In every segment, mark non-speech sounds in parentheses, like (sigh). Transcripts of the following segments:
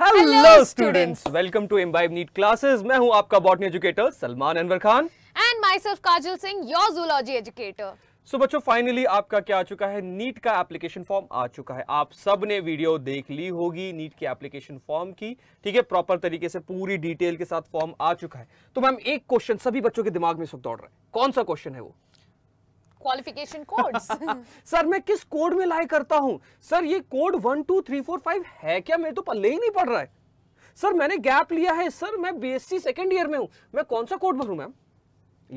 Hello students welcome to Imbibe NEET classes मैं हूं आपका botany educator Salman Anwar Khan and myself Kajal Singh your zoology educator so बच्चों finally आपका क्या आ चुका है नीट का एप्लीकेशन फॉर्म आ चुका है आप सब ने वीडियो देख ली होगी नीट के एप्लीकेशन फॉर्म की ठीक है प्रॉपर तरीके से पूरी डिटेल के साथ फॉर्म आ चुका है तो मैम एक क्वेश्चन सभी बच्चों के दिमाग में इस दौड़ रहा है कौन सा क्वेश्चन है वो क्वालिफिकेशन कोड्स (laughs) सर मैं किस कोड में लाई करता हूं सर ये code one two three four five है क्या मेरे तो पल्ले ही नहीं पड़ रहा है सर मैंने गैप लिया है सर मैं बीएससी सेकेंड ईयर में हूं मैं कौन सा कोड भरू मैम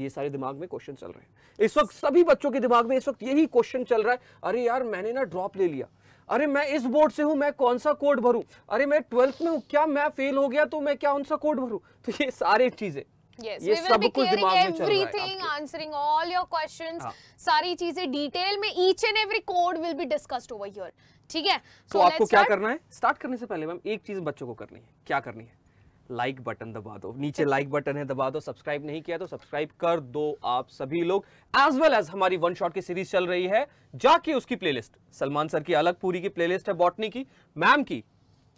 ये सारे दिमाग में क्वेश्चन चल रहे हैं इस वक्त सभी बच्चों के दिमाग में इस वक्त यही क्वेश्चन चल रहा है अरे यार मैंने ना ड्रॉप ले लिया अरे मैं इस बोर्ड से हूं मैं कौन सा कोड भरू अरे मैं ट्वेल्थ में हूं क्या मैं फेल हो गया तो मैं क्या कौन सा कोड भरू तो ये सारी चीज़ें yes, ये सब कुछ दिमाग में चल रहा है answering all your questions हाँ. सारी चीजें डिटेल में each and every code will be discussed over here ठीक है तो आपको क्या करना है स्टार्ट करने से पहले मैम एक चीज बच्चों को करनी है क्या करनी है लाइक like बटन दबा दो नीचे लाइक like बटन है दबा दो सब्सक्राइब नहीं किया तो सब्सक्राइब कर दो आप सभी लोग एज वेल एज हमारी वन शॉट की सीरीज चल रही है जाके उसकी प्लेलिस्ट सलमान सर की अलग पूरी की प्लेलिस्ट है बॉटनी की मैम की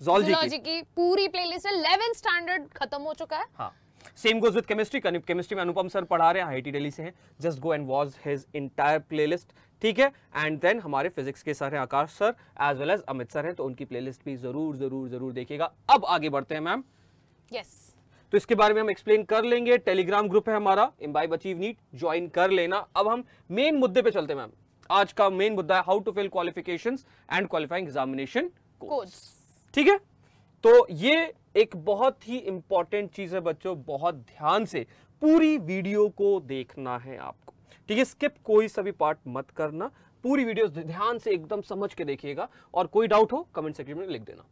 जोलॉजी की।, की पूरी प्लेलिस्ट है 11 स्टैंडर्ड खत्म हो चुका है हाँ same goes with chemistry chemistry में अनुपम सर पढ़ा रहे हैं आई दिल्ली से हैं just go and watch his entire playlist ठीक है एंड देन हमारे फिजिक्स के सर हैं Akash sir as well as Amit sir हैं तो उनकी प्लेलिस्ट भी जरूर जरूर जरूर देखिएगा अब आगे बढ़ते हैं मैम यस yes. तो इसके बारे में हम एक्सप्लेन कर लेंगे टेलीग्राम ग्रुप है हमारा इम्बाइब अचीव नीट ज्वाइन कर लेना अब हम मेन मुद्दे पे चलते हैं मैम आज का मेन मुद्दा है how to fill qualifications and qualifying examination course ठीक है तो ये एक बहुत ही इंपॉर्टेंट चीज़ है बच्चों बहुत ध्यान से पूरी वीडियो को देखना है आपको ठीक है स्किप कोई सभी पार्ट मत करना पूरी वीडियो ध्यान से एकदम समझ के देखिएगा और कोई डाउट हो कमेंट सेक्शन में लिख देना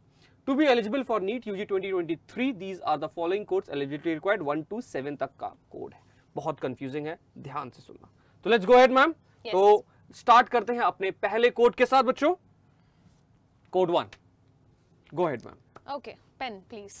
to be eligible for NEET UG 2023 these are the following course eligibility required one two seven तक का कोड है बहुत कंफ्यूजिंग है ध्यान से सुनना तो लेट्स गो हेड मैम तो स्टार्ट करते हैं अपने पहले कोड के साथ बच्चों code one go head ma'am okay pen please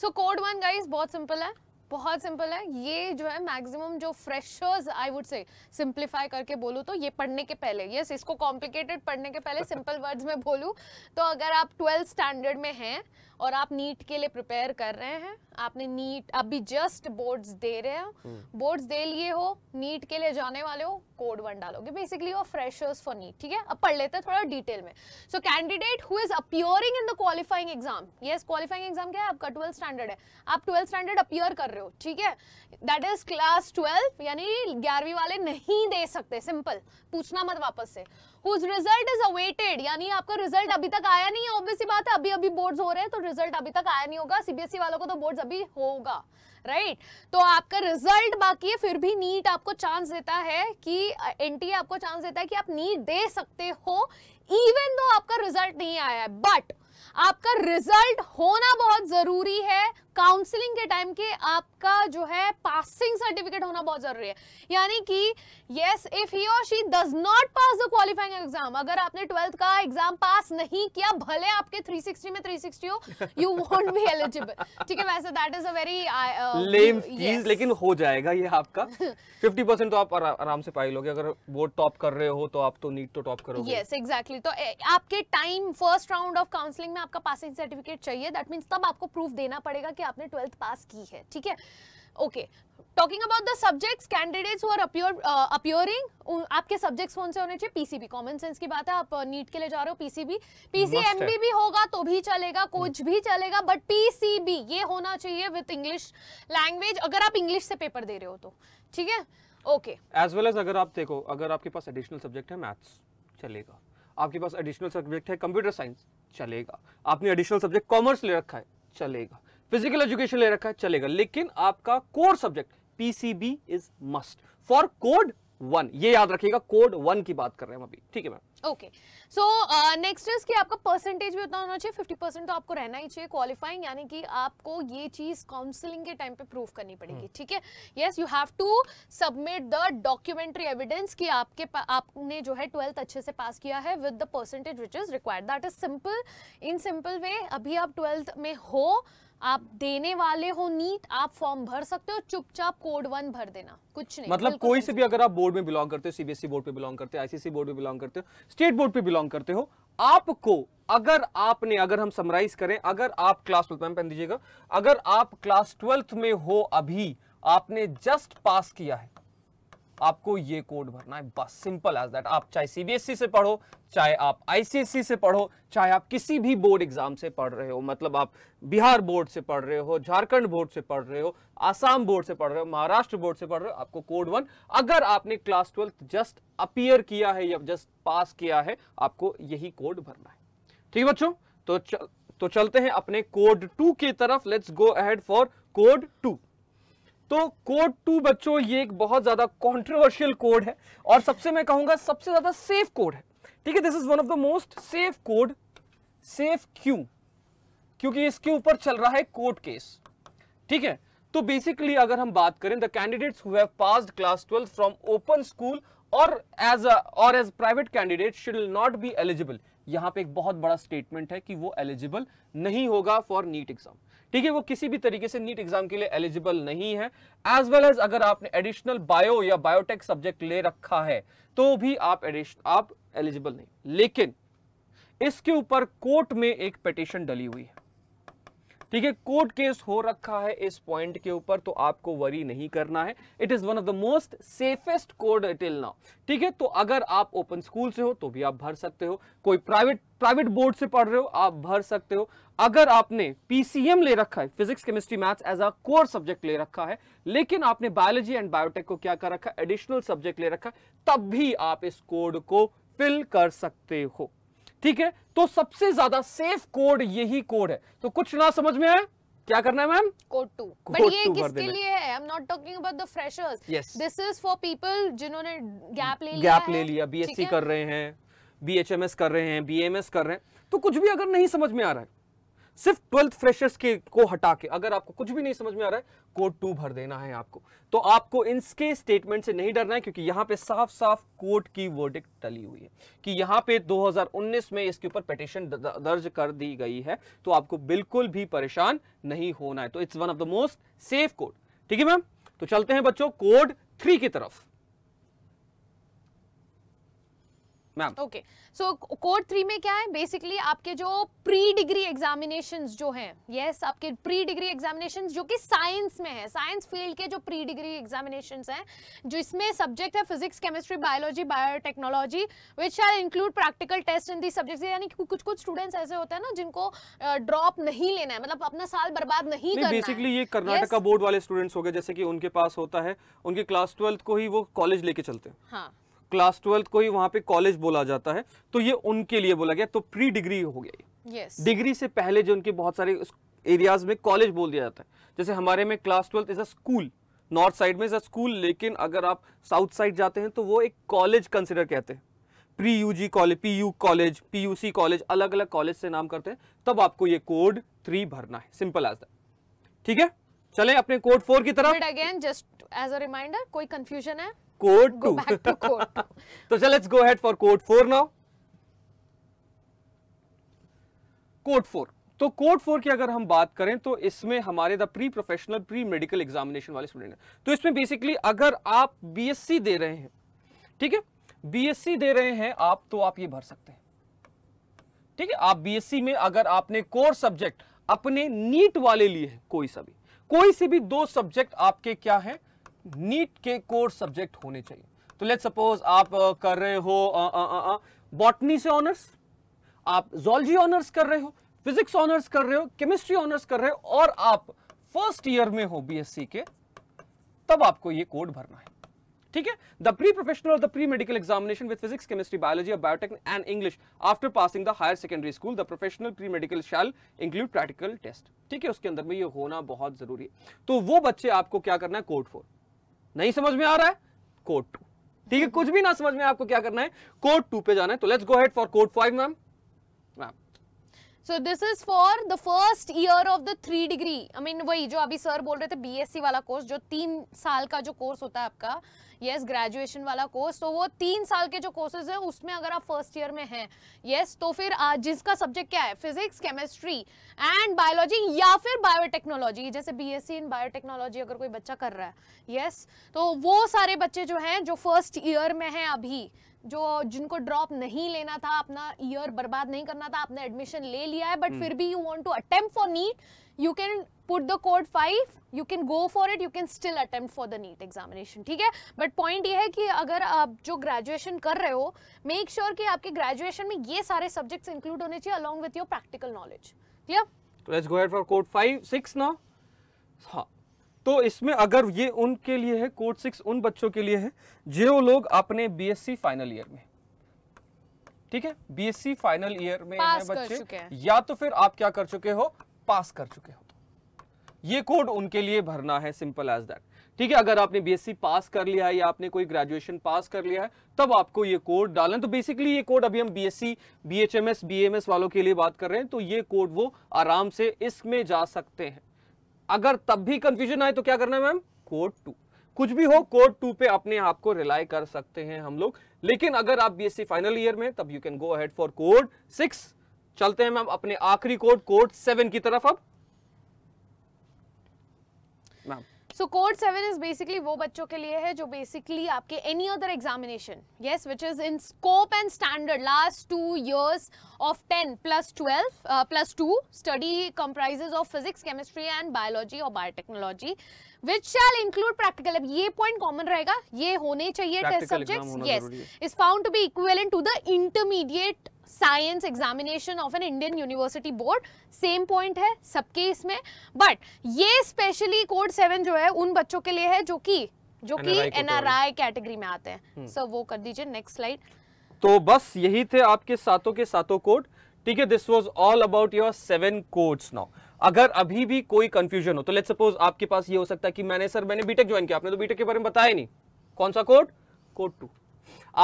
so code one guys बहुत सिंपल है बहुत सिंपल है ये जो है मैक्सिमम जो freshers I would say simplify करके बोलूँ तो ये पढ़ने के पहले यस yes, इसको कॉम्प्लिकेटेड पढ़ने के पहले सिंपल (laughs) वर्ड्स में बोलूँ तो अगर आप ट्वेल्थ स्टैंडर्ड में हैं और आप नीट के लिए प्रिपेयर कर रहे हैं आपने नीट अभी जस्ट बोर्ड्स दे रहे हो बोर्ड्स हम्म। दे लिए हो नीट के लिए जाने वाले हो कोड वन डालोगे बेसिकली वो फ्रेशर्स फॉर नीट ठीक है अब पढ़ लेते हैं थोड़ा डिटेल में so candidate who is appearing in the qualifying exam yes qualifying exam क्या है आपका ट्वेल्थ स्टैंडर्ड है आप ट्वेल्थ स्टैंडर्ड अपियर कर रहे हो ठीक है दैट इज क्लास ट्वेल्व यानी ग्यारहवीं वाले नहीं दे सकते सिंपल पूछना मत वापस से रिजल्ट इज अवेटेड यानी आपका रिजल्ट अभी तक आया नहीं है ऑब्वियसली बात है अभी अभी बोर्ड्स हो रहे हैं तो रिजल्ट अभी तक आया नहीं होगा सीबीएसई वालों को तो बोर्ड्स अभी होगा राइट right? तो आपका रिजल्ट बाकी है फिर भी नीट आपको चांस देता है कि एनटीए आपको चांस देता है कि आप नीट दे सकते हो इवन दो आपका रिजल्ट नहीं आया है बट आपका रिजल्ट होना बहुत जरूरी है काउंसलिंग के टाइम के आपका जो है पासिंग सर्टिफिकेट होना बहुत जरूरी है यानी कि यस इफ ही और she does not pass the qualifying exam अगर आपने ट्वेल्थ का एग्जाम पास नहीं किया भले आपके 360 में 360 हो यू वोंट बी एलिजिबल ठीक है वैसे that is a very lame चीज लेकिन हो जाएगा ये आपका 50% (laughs) तो आप आराम से पाई लोगे अगर वो टॉप कर रहे हो तो आप तो नीट तो टॉप करोगे यस एग्जैक्टली तो आपके time first round of counselling में आपका पासिंग सर्टिफिकेट चाहिए दैट मींस तब आपको प्रूफ देना पड़ेगा कि आपने ट्वेल्थ पास की है ठीक है okay talking about the subjects candidates are appear appearing आपके सब्जेक्ट्स कौन से होने चाहिए पीसीबी कॉमन सेंस की बात है आप नीट uh, के लिए जा रहे हो पीसीबी पीसीएमबी भी होगा तो भी चलेगा hmm. कुछ भी चलेगा बट पीसीबी ये होना चाहिए विथ इंग्लिश लैंग्वेज अगर आप इंग्लिश से पेपर दे रहे हो तो ठीक है ओके एज वेल एज अगर आप देखो अगर आपके पास एडिशनल सब्जेक्ट है मैथ्स चलेगा आपके पास एडिशनल सब्जेक्ट है कंप्यूटर साइंस चलेगा आपने एडिशनल सब्जेक्ट कॉमर्स ले रखा है चलेगा फिजिकल एजुकेशन ले रखा है चलेगा लेकिन आपका core subject PCB is must for code one ये याद रखिएगा कोड वन की बात कर रहे हैं अभी ठीक है ma'am okay so next is कि आपका परसेंटेज भी उतना होना चाहिए फिफ्टी परसेंट तो आपको रहना ही चाहिए क्वालिफाइंग यानी कि आपको ये चीज काउंसलिंग के टाइम पे प्रूव करनी पड़ेगी हम्म। ठीक है yes you have to submit the documentary evidence कि आपके आपने जो है ट्वेल्थ अच्छे से पास किया है with the percentage which is required that is simple in simple way अभी आप ट्वेल्थ में हो आप देने वाले हो नीट आप फॉर्म भर सकते हो चुपचाप कोड वन भर देना कुछ नहीं मतलब कोई से भी अगर आप बोर्ड में बिलोंग करते हो सीबीएसई e बोर्ड पे बिलोंग करते हो आईसीसी बोर्ड पे बिलोंग करते हो स्टेट बोर्ड पे बिलोंग करते हो आपको अगर आपने अगर हम समराइज करें अगर आप क्लास ट्वेल्थ पहन दीजिएगा अगर आप क्लास ट्वेल्थ में हो अभी आपने जस्ट पास किया है आपको ये कोड भरना है बस सिंपल एज दैट आप चाहे सीबीएसई e से पढ़ो चाहे आप आईसीएसई e से पढ़ो चाहे आप किसी भी बोर्ड एग्जाम से पढ़ रहे हो मतलब आप बिहार बोर्ड से पढ़ रहे हो झारखंड बोर्ड से पढ़ रहे हो आसाम बोर्ड से पढ़ रहे हो महाराष्ट्र बोर्ड से पढ़ रहे हो आपको कोड वन अगर आपने क्लास ट्वेल्थ जस्ट अपियर किया है या जस्ट पास किया है आपको यही कोड भरना है ठीक है बच्चों तो चल, तो चलते हैं अपने कोड टू की तरफ let's go ahead for code two तो कोड टू बच्चों ये एक बहुत ज्यादा कॉन्ट्रोवर्शियल कोड है और सबसे मैं कहूंगा सबसे ज्यादा सेफ कोड है ठीक है this is one of the most safe code safe क्यू क्योंकि इसके ऊपर चल रहा है कोर्ट केस ठीक है तो बेसिकली अगर हम बात करें the candidates who have passed class 12 from open school और एज और as private candidate should not be eligible यहाँ पे एक बहुत बड़ा स्टेटमेंट है कि वो एलिजिबल नहीं होगा फॉर नीट एग्जाम ठीक है वो किसी भी तरीके से नीट एग्जाम के लिए एलिजिबल नहीं है एज वेल एज अगर आपने एडिशनल बायो या बायोटेक सब्जेक्ट ले रखा है तो भी आप आप एलिजिबल नहीं लेकिन इसके ऊपर कोर्ट में एक पिटिशन डली हुई है ठीक है कोर्ट केस हो रखा है इस पॉइंट के ऊपर तो आपको वरी नहीं करना है it is one of the most safest code till now ठीक है तो अगर आप ओपन स्कूल से हो तो भी आप भर सकते हो कोई प्राइवेट प्राइवेट बोर्ड से पढ़ रहे हो आप भर सकते हो अगर आपने पीसीएम ले रखा है physics chemistry maths as a core subject ले रखा है लेकिन आपने बायोलॉजी एंड बायोटेक को क्या कर रखा है एडिशनल सब्जेक्ट ले रखा है तब भी आप इस कोड को फिल कर सकते हो ठीक है तो सबसे ज्यादा सेफ कोड यही कोड है तो कुछ ना समझ में आए क्या करना है मैम कोड टू बट ये किसके लिए है I am not talking about the freshers this is for people जिन्होंने गैप ले लिया गैप ले लिया बीएससी कर रहे हैं बीएचएमएस कर रहे हैं बीएमएस कर रहे हैं तो कुछ भी अगर नहीं समझ में आ रहा है सिर्फ ट्वेल्थ फ्रेशर्स के को हटा के अगर आपको कुछ भी नहीं समझ में आ रहा है कोड टू भर देना है आपको तो आपको इसके स्टेटमेंट से नहीं डरना है क्योंकि यहां पे साफ साफ कोर्ट की वर्डिक टली हुई है कि यहां पे 2019 में इसके ऊपर पिटिशन दर्ज कर दी गई है तो आपको बिल्कुल भी परेशान नहीं होना है तो it's one of the most safe code ठीक है मैम तो चलते हैं बच्चों कोड थ्री की तरफ ओके सो थ्री में क्या है बेसिकली आपके जो प्री डिग्री जो हैं यस yes, आपके प्री डिग्री जो कि साइंस में है साइंस फील्ड के जो प्री डिग्री हैं सब्जेक्ट है physics chemistry biology biotechnology which include practical test in the subject यानी कुछ कुछ स्टूडेंट्स ऐसे होते हैं ना जिनको ड्रॉप नहीं लेना है मतलब अपना साल बर्बाद नहीं, नहीं करना बेसिकली ये कर्नाटका बोर्ड वाले स्टूडेंट्स हो गए जैसे कि उनके पास होता है उनके क्लास ट्वेल्थ को ही वो कॉलेज लेके चलते हैं हाँ क्लास ट्वेल्थ को ही वहां पे कॉलेज बोला जाता है तो ये उनके लिए बोला गया तो प्री डिग्री हो गया yes. डिग्री से पहले जो उनके बहुत सारे एरियाज में कॉलेज बोल दिया जाता है जैसे हमारे में class twelfth is a school north side में इज अ स्कूल लेकिन अगर आप साउथ साइड जाते हैं तो वो एक कॉलेज कंसिडर कहते हैं pre U G college P U college P U C college अलग अलग कॉलेज से नाम करते हैं तब आपको ये कोड थ्री भरना है सिंपल एज दैट ठीक है चले अपने कोड फोर की तरफ again just as a reminder कोई कंफ्यूजन है code go 2 back to code 2 so, so let's go ahead for code 4 now code 4 तो कोड फोर की अगर हम बात करें तो इसमें हमारे the pre professional pre medical examination वाले स्टूडेंट हैं तो इसमें बेसिकली अगर आप बीएससी दे रहे हैं ठीक है बीएससी दे रहे हैं आप तो आप ये भर सकते हैं ठीक है आप बीएससी में अगर आपने कोर सब्जेक्ट अपने नीट वाले लिए कोई सभी कोई से भी दो सब्जेक्ट आपके क्या है नीट के कोर सब्जेक्ट होने चाहिए तो लेट सपोज आप कर रहे हो बॉटनी से ऑनर्स आप जोलॉजी ऑनर्स कर रहे हो फिजिक्स ऑनर्स कर रहे हो केमिस्ट्री ऑनर्स कर रहे हो और आप फर्स्ट ईयर में हो बीएससी के तब आपको ये कोड भरना है ठीक है द प्री प्रोफेशनल और the pre medical examination with physics chemistry biology और biotech and English after passing the higher secondary school the professional pre medical shall include practical test ठीक है उसके अंदर में ये होना बहुत जरूरी है तो वो बच्चे आपको क्या करना है कोड फोर नहीं समझ में आ रहा है कोड टू ठीक है कुछ भी ना समझ में आपको क्या करना है कोड टू पे जाना है तो let's go head for code five ma'am ma'am so this is for the first year of the three degree I mean वही जो अभी सर बोल रहे थे बीएससी वाला कोर्स जो तीन साल का जो कोर्स होता है आपका यस yes, ग्रेजुएशन वाला कोर्स तो वो तीन साल के जो कोर्सेज है उसमें अगर आप फर्स्ट ईयर में हैं यस yes, तो फिर आज जिसका सब्जेक्ट क्या है फिजिक्स केमिस्ट्री एंड बायोलॉजी या फिर बायोटेक्नोलॉजी जैसे बीएससी इन बायोटेक्नोलॉजी अगर कोई बच्चा कर रहा है यस yes, तो वो सारे बच्चे जो हैं जो फर्स्ट ईयर में हैं अभी जो जिनको ड्रॉप नहीं लेना था अपना ईयर बर्बाद नहीं करना था आपने एडमिशन ले लिया है बट हम्म। फिर भी you want to attempt for NEET you can put the code five you can go for it you can still attempt for the NEET examination ठीक है बट पॉइंट ये है कि अगर आप जो ग्रेजुएशन कर रहे हो मेक श्योर sure कि आपके ग्रेजुएशन में ये सारे सब्जेक्ट्स इंक्लूड होने चाहिए along with your practical knowledge clear let's go for code five six ना हाँ तो इसमें अगर ये उनके लिए है कोर्ट सिक्स उन बच्चों के लिए है जो लोग अपने बीएससी फाइनल ईयर में ठीक है बीएससी फाइनल ईयर में हैं बच्चे या तो फिर आप क्या कर चुके हो पास कर चुके हो ये कोड उनके लिए भरना है सिंपल एज दैट ठीक है अगर आपने बीएससी पास कर लिया है या आपने कोई ग्रेजुएशन पास कर लिया है तब आपको ये कोड डालना तो बेसिकली ये कोड अभी हम बीएससी बीएचएमएस बीएमएस वालों के लिए बात कर रहे हैं तो ये कोड वो आराम से इसमें जा सकते हैं अगर तब भी कंफ्यूजन आए तो क्या करना है मैम कोड टू कुछ भी हो कोड टू पे अपने आप को रिलाई कर सकते हैं हम लोग लेकिन अगर आप बीएससी फाइनल ईयर में तब you can go ahead for code six चलते हैं मैम अपने आखिरी कोड कोड सेवन की तरफ अब so code seven is basically वो बच्चों के लिए है जो बेसिकली आपके any other examination yes which is in scope and standard last two years of ten plus twelve plus two study comprises of physics chemistry and biology और biotechnology which shall include practical अब ये point common रहेगा ये होने चाहिए test subjects yes is found to be equivalent to the intermediate science examination of an Indian university board same point है सबके इसमें बट ये स्पेशली कोड सेवन जो है उन बच्चों के लिए है जो कि जो कि एनआरआई कैटेगरी में आते हैं सर हम्म. वो कर दीजिए नेक्स्ट स्लाइड तो बस यही थे आपके सातों के सातों कोड ठीक है this was all about your seven codes now अगर अभी भी कोई कंफ्यूजन हो तो लेट सपोज आपके पास ये हो सकता है कि मैंने सर मैंने बीटेक ज्वाइन किया आपने तो बीटेक के बारे में बताया नहीं कौन सा कोड कोड टू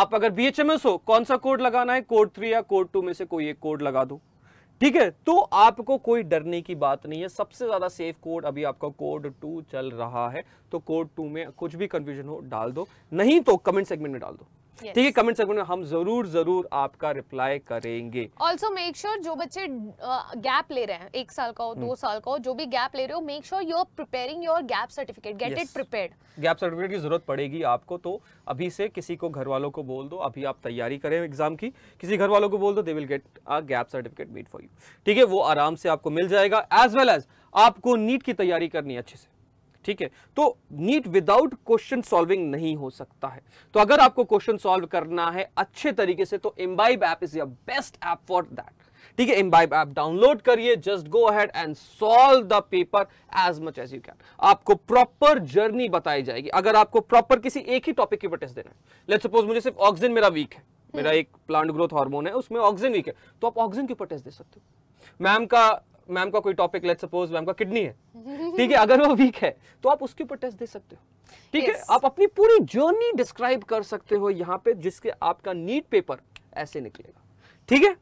आप अगर बी हो कौन सा कोड लगाना है कोड थ्री या कोड टू में से कोई एक कोड लगा दो ठीक है तो आपको कोई डरने की बात नहीं है सबसे ज़्यादा सेफ कोड अभी आपका कोड टू चल रहा है तो कोड टू में कुछ भी कंफ्यूजन हो डाल दो नहीं तो कमेंट सेगमेंट में डाल दो ठीक है कमेंट सेक्शन में हम जरूर जरूर आपका रिप्लाई करेंगे ऑल्सो मेक श्योर जो बच्चे गैप ले रहे हैं एक साल का हो हम्म। दो साल का हो जो भी गैप ले रहे हो make sure you are preparing your gap certificate get it prepare gap certificate की जरूरत पड़ेगी आपको तो अभी से किसी को घर वालों को बोल दो अभी आप तैयारी करें एग्जाम की किसी घर वालों को बोल दो they will get a gap certificate made for you ठीक है वो आराम से आपको मिल जाएगा एज वेल एज आपको नीट की तैयारी करनी है अच्छे से ठीक है तो नीट विदाउट क्वेश्चन सॉल्विंग नहीं हो सकता है तो अगर आपको क्वेश्चन सॉल्व करना है अच्छे तरीके से तो Imbibe app is your best app for that ठीक है इम्बाइब ऐप डाउनलोड करिए just go ahead and solve the paper as much as you can आपको प्रॉपर जर्नी बताई जाएगी अगर आपको प्रॉपर किसी एक ही टॉपिक की ऊपर देना है लेट सपोज मुझे सिर्फ ऑक्सीजन मेरा वीक है मेरा हम्म। एक प्लांट ग्रोथ हार्मोन है उसमें ऑक्सीजन वीक है तो आप ऑक्सीजन की ऊपर दे सकते हो मैम का मैम का कोई टॉपिक लेट सपोज मैम का किडनी है ठीक है अगर वो वीक है तो आप उसके ऊपर टेस्ट दे सकते हो ठीक yes. है आप अपनी पूरी जर्नी डिस्क्राइब कर सकते हो यहाँ पे जिसके आपका नीट पेपर ऐसे निकलेगा ठीक है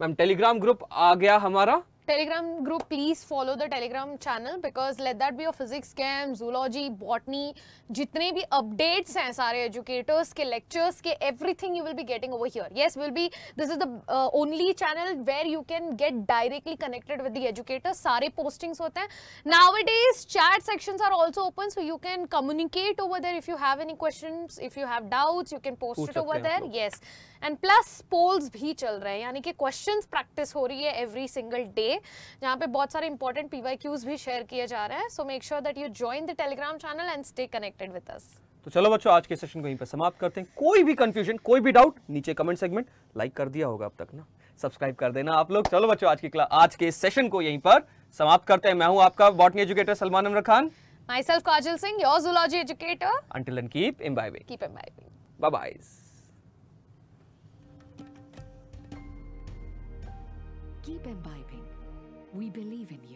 मैम टेलीग्राम ग्रुप आ गया हमारा Telegram group please follow the Telegram channel because let that be of physics chem zoology botany जितने भी अपडेट्स हैं सारे एजुकेटर्स के लेक्चर्स के everything you will be getting over here yes will be this is the only channel where you can get directly connected with the educators सारे postings होते हैं now it is chat section are also open so you can communicate over there if you have any question if you have doubt you can post it over there yes and plus polls भी चल रहे हैं यानी कि question practice हो रही है every single day जहाँ पे बहुत सारे इंपॉर्टेंट पीवाईक्यूज भी शेयर किए जा रहे हैं so make sure that you join the Telegram channel and stay connected with us तो चलो बच्चों आज के सेशन को यहीं पर समाप्त करते हैं कोई भी कंफ्यूजन कोई भी डाउट नीचे कमेंट सेगमेंट लाइक कर दिया होगा अब तक ना सब्सक्राइब कर देना आप लोग चलो बच्चों आज की क्लास आज के सेशन को यहीं पर समाप्त करते हैं मैं हूं आपका botany educator Salman Amar Khan myself kajal singh your zoology educator until then keep imbibing keep imbibing bye bye keep imbibing We believe in you.